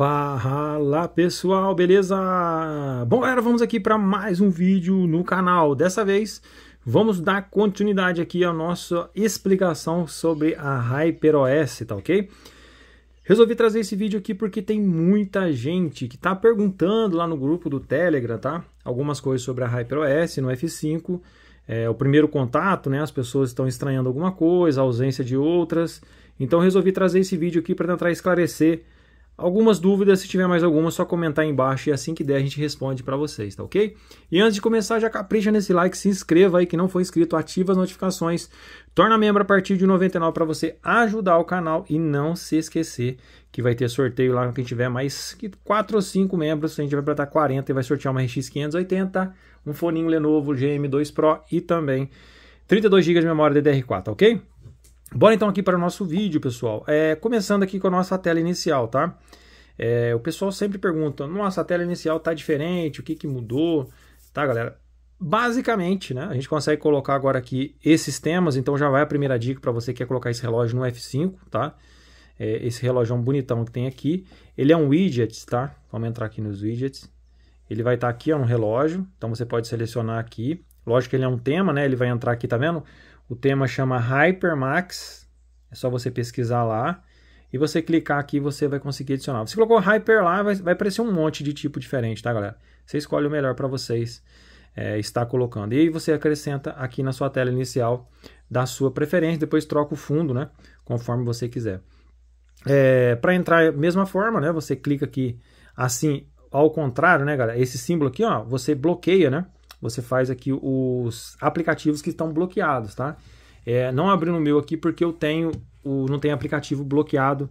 Fala pessoal, beleza? Bom galera, vamos aqui para mais um vídeo no canal. Dessa vez vamos dar continuidade aqui à nossa explicação sobre a HyperOS, tá ok? Resolvi trazer esse vídeo aqui porque tem muita gente que está perguntando lá no grupo do Telegram, tá? Algumas coisas sobre a HyperOS no F5. É, o primeiro contato, né? As pessoas estão estranhando alguma coisa, ausência de outras. Então resolvi trazer esse vídeo aqui para tentar esclarecer Algumas dúvidas, se tiver mais alguma, é só comentar aí embaixo e é assim que der a gente responde para vocês, tá ok? E antes de começar, já capricha nesse like, se inscreva aí que não foi inscrito, ativa as notificações, torna membro a partir de 99 para você ajudar o canal e não se esquecer que vai ter sorteio lá quem tiver mais que 4 ou 5 membros, a gente vai estar 40 e vai sortear uma RX 580, um foninho Lenovo GM2 Pro e também 32 GB de memória DDR4, tá ok? Bora então aqui para o nosso vídeo, pessoal. É, começando aqui com a nossa tela inicial, tá? É, o pessoal sempre pergunta, nossa, a tela inicial tá diferente, o que, que mudou? Tá, galera? Basicamente, né? A gente consegue colocar agora aqui esses temas, então já vai a primeira dica para você que quer colocar esse relógio no F5, tá? É, esse relógio bonitão que tem aqui. Ele é um widget, tá? Vamos entrar aqui nos widgets. Ele vai estar tá aqui, ó, no relógio. Então você pode selecionar aqui. Lógico que ele é um tema, né? Ele vai entrar aqui, tá vendo? O tema chama Hypermax, é só você pesquisar lá. E você clicar aqui, você vai conseguir adicionar. Você colocou Hyper lá, vai, vai aparecer um monte de tipo diferente, tá, galera? Você escolhe o melhor para vocês é, estar colocando. E aí você acrescenta aqui na sua tela inicial da sua preferência, depois troca o fundo, né? Conforme você quiser. É, para entrar, mesma forma, né? Você clica aqui assim, ao contrário, né, galera? Esse símbolo aqui, ó, você bloqueia, né? você faz aqui os aplicativos que estão bloqueados, tá? É, não abri no meu aqui porque eu tenho o, não tem aplicativo bloqueado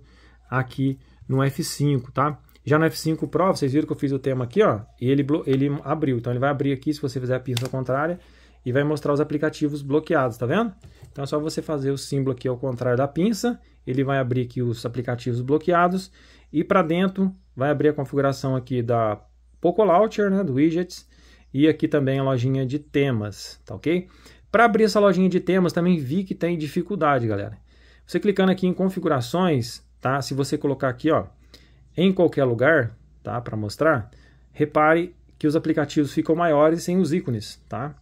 aqui no F5, tá? Já no F5 Pro, vocês viram que eu fiz o tema aqui, ó, e ele, ele abriu. Então ele vai abrir aqui, se você fizer a pinça contrária, e vai mostrar os aplicativos bloqueados, tá vendo? Então é só você fazer o símbolo aqui ao contrário da pinça, ele vai abrir aqui os aplicativos bloqueados, e para dentro vai abrir a configuração aqui da Poco Launcher, né, do Widgets, e aqui também a lojinha de temas, tá ok? Para abrir essa lojinha de temas, também vi que tem dificuldade, galera. Você clicando aqui em configurações, tá? Se você colocar aqui, ó, em qualquer lugar, tá? Para mostrar, repare que os aplicativos ficam maiores sem os ícones, tá?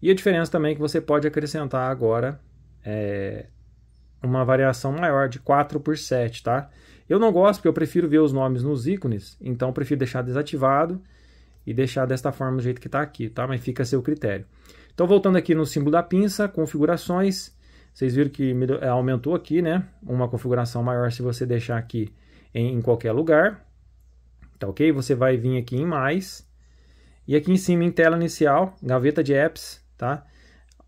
E a diferença também é que você pode acrescentar agora é, uma variação maior de 4 por 7, tá? Eu não gosto porque eu prefiro ver os nomes nos ícones, então prefiro deixar desativado e deixar desta forma do jeito que está aqui, tá? Mas fica a seu critério. Então, voltando aqui no símbolo da pinça, configurações, vocês viram que é, aumentou aqui, né? Uma configuração maior se você deixar aqui em, em qualquer lugar, tá ok? Você vai vir aqui em mais, e aqui em cima em tela inicial, gaveta de apps, tá?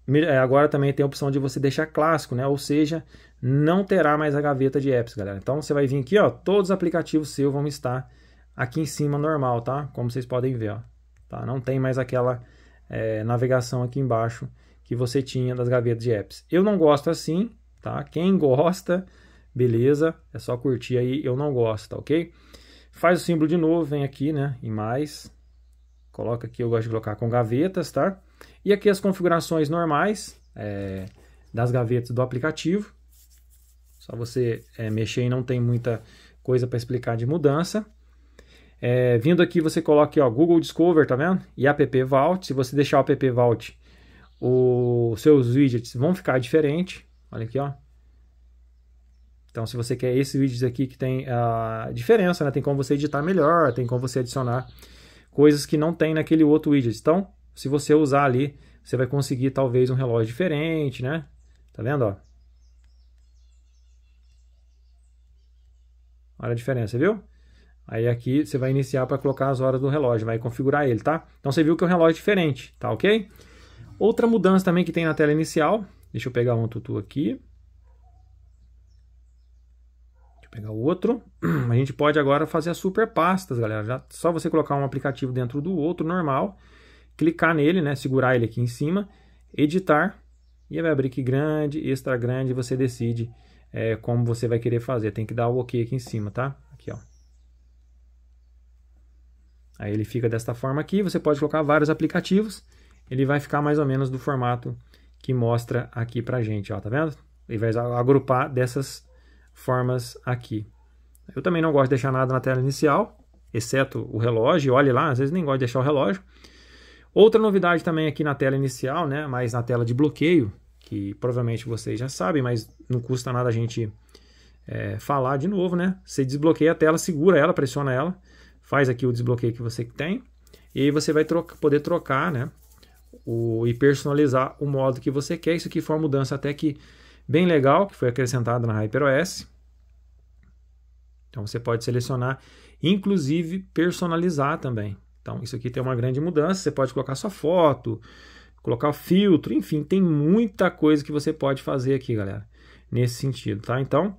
É, agora também tem a opção de você deixar clássico, né? Ou seja, não terá mais a gaveta de apps, galera. Então você vai vir aqui, ó, todos os aplicativos seus vão estar aqui em cima normal, tá? Como vocês podem ver, ó. Tá? Não tem mais aquela é, navegação aqui embaixo que você tinha das gavetas de apps. Eu não gosto assim, tá? Quem gosta, beleza, é só curtir aí, eu não gosto, tá ok? Faz o símbolo de novo, vem aqui, né, em mais, coloca aqui, eu gosto de colocar com gavetas, tá? E aqui as configurações normais é, das gavetas do aplicativo, só você é, mexer e não tem muita coisa para explicar de mudança. É, vindo aqui, você coloca aqui ó, Google Discover, tá vendo? E app Vault. Se você deixar o app Vault, os seus widgets vão ficar diferentes. Olha aqui, ó. Então, se você quer esses widgets aqui que tem a diferença, né? Tem como você editar melhor, tem como você adicionar coisas que não tem naquele outro widget. Então, se você usar ali, você vai conseguir talvez um relógio diferente, né? Tá vendo, ó? Olha a diferença, viu? Aí aqui você vai iniciar para colocar as horas do relógio, vai configurar ele, tá? Então você viu que é um relógio diferente, tá ok? Outra mudança também que tem na tela inicial, deixa eu pegar um tutu aqui. Deixa eu pegar o outro. A gente pode agora fazer as super pastas, galera. Já, só você colocar um aplicativo dentro do outro, normal, clicar nele, né, segurar ele aqui em cima, editar, e vai abrir aqui grande, extra grande, você decide é, como você vai querer fazer. Tem que dar o ok aqui em cima, tá? Aí ele fica desta forma aqui, você pode colocar vários aplicativos, ele vai ficar mais ou menos do formato que mostra aqui pra gente, ó, tá vendo? Ele vai agrupar dessas formas aqui. Eu também não gosto de deixar nada na tela inicial, exceto o relógio, olhe lá, às vezes nem gosto de deixar o relógio. Outra novidade também aqui na tela inicial, né, mas na tela de bloqueio, que provavelmente vocês já sabem, mas não custa nada a gente é, falar de novo, né? Você desbloqueia a tela, segura ela, pressiona ela, faz aqui o desbloqueio que você tem, e aí você vai troca, poder trocar, né? O, e personalizar o modo que você quer. Isso aqui foi uma mudança até que bem legal, que foi acrescentada na HyperOS. Então você pode selecionar, inclusive personalizar também. Então isso aqui tem uma grande mudança, você pode colocar sua foto, colocar filtro, enfim, tem muita coisa que você pode fazer aqui, galera, nesse sentido, tá? Então,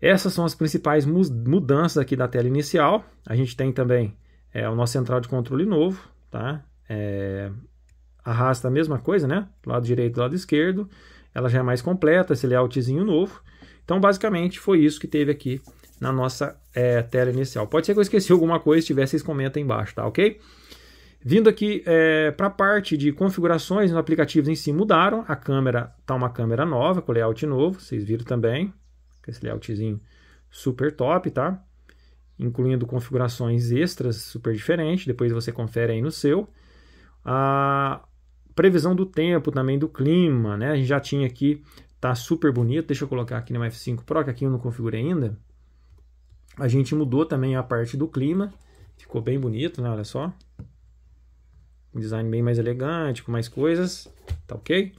essas são as principais mudanças aqui da tela inicial. A gente tem também é, o nosso central de controle novo, tá? É, arrasta a mesma coisa, né? Lado direito, lado esquerdo. Ela já é mais completa, esse layoutzinho novo. Então, basicamente, foi isso que teve aqui na nossa é, tela inicial. Pode ser que eu esqueci alguma coisa, se tiver, vocês comentem embaixo, tá ok? Vindo aqui é, para a parte de configurações, os aplicativos em si mudaram. A câmera está uma câmera nova, com layout novo, vocês viram também esse layoutzinho super top, tá? Incluindo configurações extras super diferentes, depois você confere aí no seu. A previsão do tempo também, do clima, né? A gente já tinha aqui, tá super bonito. Deixa eu colocar aqui no F5 Pro, que aqui eu não configurei ainda. A gente mudou também a parte do clima, ficou bem bonito, né? Olha só. Um design bem mais elegante, com mais coisas, tá ok?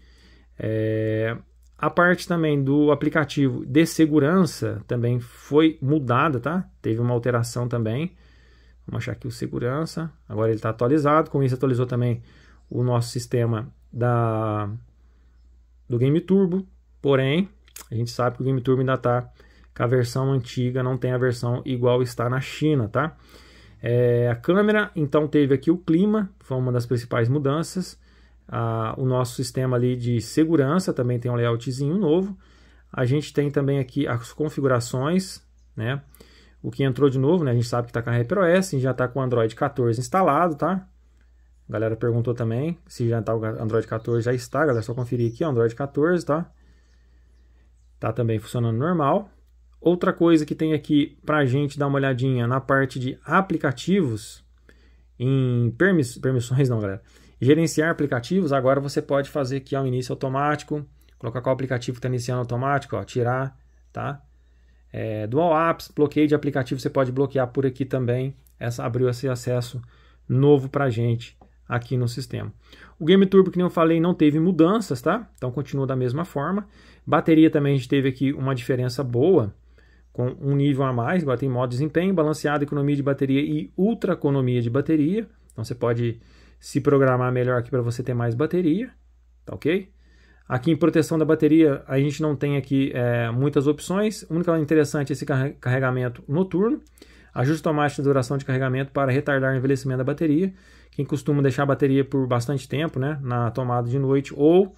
É, a parte também do aplicativo de segurança também foi mudada, tá? Teve uma alteração também. Vamos achar aqui o segurança. Agora ele está atualizado. Com isso atualizou também o nosso sistema da do Game Turbo. Porém, a gente sabe que o Game Turbo ainda está com a versão antiga, não tem a versão igual está na China, tá? É, a câmera, então teve aqui o clima, foi uma das principais mudanças ah, o nosso sistema ali de segurança, também tem um layoutzinho novo. A gente tem também aqui as configurações, né? O que entrou de novo, né? A gente sabe que está com a HyperOS, já está com o Android 14 instalado, tá? A galera perguntou também se já está o Android 14, já está, galera, só conferir aqui, Android 14, tá? Tá também funcionando normal. Outra coisa que tem aqui para a gente dar uma olhadinha na parte de aplicativos, em permiss... permissões não, galera, Gerenciar aplicativos, agora você pode fazer aqui ao início automático, colocar qual aplicativo está iniciando automático, ó, tirar, tá? É, dual apps, bloqueio de aplicativo, você pode bloquear por aqui também. Essa abriu esse acesso novo para gente aqui no sistema. O Game Turbo, que nem eu falei, não teve mudanças, tá? Então continua da mesma forma. Bateria também a gente teve aqui uma diferença boa, com um nível a mais. Agora tem modo desempenho, balanceado, economia de bateria e ultra economia de bateria. Então você pode se programar melhor aqui para você ter mais bateria, tá ok? Aqui em proteção da bateria, a gente não tem aqui é, muitas opções. A única interessante é esse carregamento noturno. Ajuste automático de duração de carregamento para retardar o envelhecimento da bateria. Quem costuma deixar a bateria por bastante tempo, né? Na tomada de noite. Ou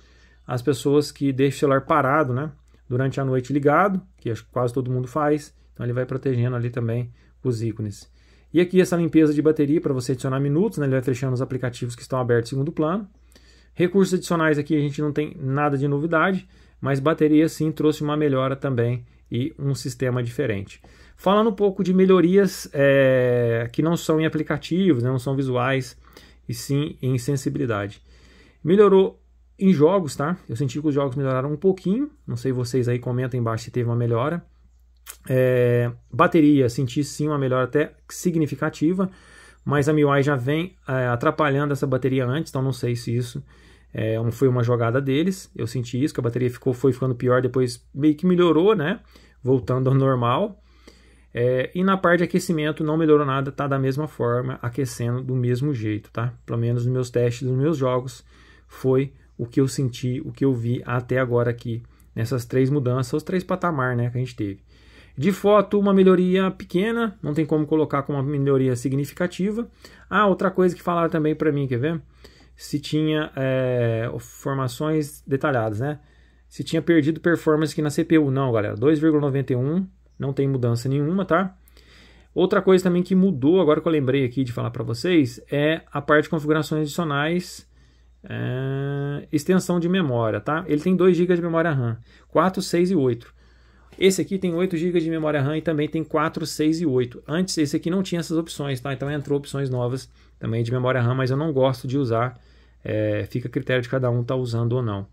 as pessoas que deixam o celular parado, né? Durante a noite ligado, que quase todo mundo faz. Então ele vai protegendo ali também os ícones. E aqui essa limpeza de bateria para você adicionar minutos, né? ele vai fechando os aplicativos que estão abertos em segundo plano. Recursos adicionais aqui a gente não tem nada de novidade, mas bateria sim trouxe uma melhora também e um sistema diferente. Falando um pouco de melhorias é, que não são em aplicativos, né? não são visuais, e sim em sensibilidade. Melhorou em jogos, tá? Eu senti que os jogos melhoraram um pouquinho. Não sei vocês aí comentem embaixo se teve uma melhora. É, bateria, senti sim uma melhora até significativa, mas a MIUI já vem é, atrapalhando essa bateria antes, então não sei se isso é, foi uma jogada deles. Eu senti isso, que a bateria ficou, foi ficando pior, depois meio que melhorou, né? Voltando ao normal. É, e na parte de aquecimento não melhorou nada, tá da mesma forma, aquecendo do mesmo jeito, tá? Pelo menos nos meus testes, nos meus jogos, foi o que eu senti, o que eu vi até agora aqui, nessas três mudanças, os três patamar, né, que a gente teve. De foto, uma melhoria pequena, não tem como colocar como uma melhoria significativa. Ah, outra coisa que falaram também para mim, quer ver? Se tinha é, formações detalhadas, né? Se tinha perdido performance aqui na CPU. Não, galera, 2,91, não tem mudança nenhuma, tá? Outra coisa também que mudou, agora que eu lembrei aqui de falar para vocês, é a parte de configurações adicionais, é, extensão de memória, tá? Ele tem 2 GB de memória RAM, 4, 6 e 8. Esse aqui tem 8 GB de memória RAM e também tem 4, 6 e 8. Antes, esse aqui não tinha essas opções, tá? Então entrou opções novas também de memória RAM, mas eu não gosto de usar. É, fica a critério de cada um estar tá usando ou não.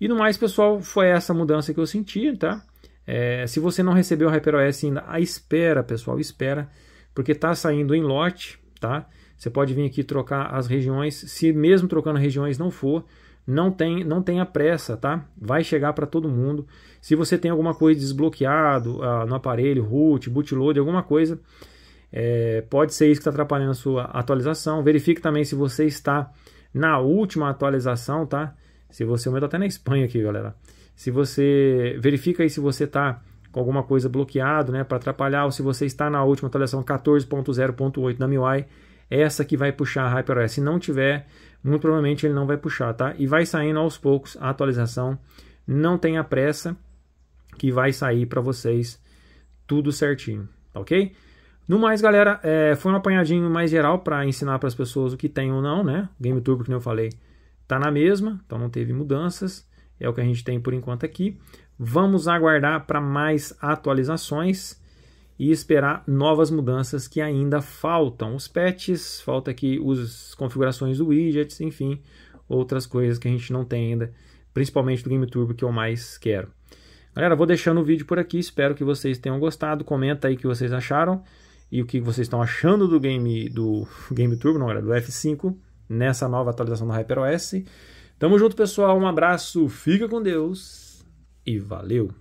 E no mais, pessoal, foi essa mudança que eu senti, tá? É, se você não recebeu o HyperOS ainda, a espera, pessoal, espera, porque tá saindo em lote, tá? Você pode vir aqui trocar as regiões, se mesmo trocando regiões não for, não, tem, não tenha pressa, tá? Vai chegar para todo mundo. Se você tem alguma coisa desbloqueado ah, no aparelho, root, bootload, alguma coisa, é, pode ser isso que está atrapalhando a sua atualização. Verifique também se você está na última atualização, tá? Se você, eu tá até na Espanha aqui, galera. Se você verifica aí se você está com alguma coisa bloqueado, né, para atrapalhar, ou se você está na última atualização 14.0.8 da MIUI, essa que vai puxar a HyperOS. Se não tiver, muito provavelmente ele não vai puxar, tá? E vai saindo aos poucos a atualização. Não tenha pressa que vai sair para vocês tudo certinho, tá ok? No mais, galera, é, foi um apanhadinho mais geral para ensinar para as pessoas o que tem ou não, né? Game Turbo, que eu falei, tá na mesma, então não teve mudanças. É o que a gente tem por enquanto aqui. Vamos aguardar para mais atualizações e esperar novas mudanças que ainda faltam. Os patches, falta aqui as configurações do widgets, enfim, outras coisas que a gente não tem ainda, principalmente do Game Turbo que eu mais quero. Galera, vou deixando o vídeo por aqui, espero que vocês tenham gostado, comenta aí o que vocês acharam e o que vocês estão achando do game do Game Turbo, não era do F5 nessa nova atualização do HyperOS. Tamo junto, pessoal, um abraço, fica com Deus e valeu.